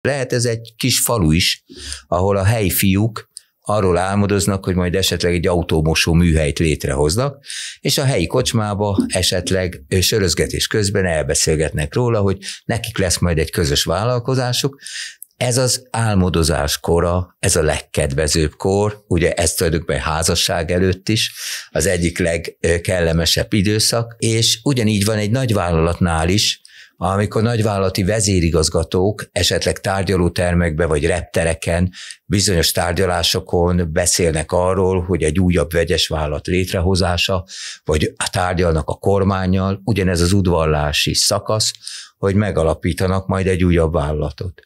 Lehet ez egy kis falu is, ahol a helyi fiúk arról álmodoznak, hogy majd esetleg egy autómosó műhelyt létrehoznak, és a helyi kocsmába esetleg sörözgetés közben elbeszélgetnek róla, hogy nekik lesz majd egy közös vállalkozásuk, ez az álmodozás kora, ez a legkedvezőbb kor, ugye ez tulajdonképpen házasság előtt is, az egyik legkellemesebb időszak, és ugyanígy van egy nagy vállalatnál is, amikor nagyvállalati vezérigazgatók esetleg tárgyalótermekbe vagy reptereken bizonyos tárgyalásokon beszélnek arról, hogy egy újabb vegyes vállalat létrehozása, vagy tárgyalnak a kormányjal, ugyanez az udvarlási szakasz, hogy megalapítanak majd egy újabb vállalatot.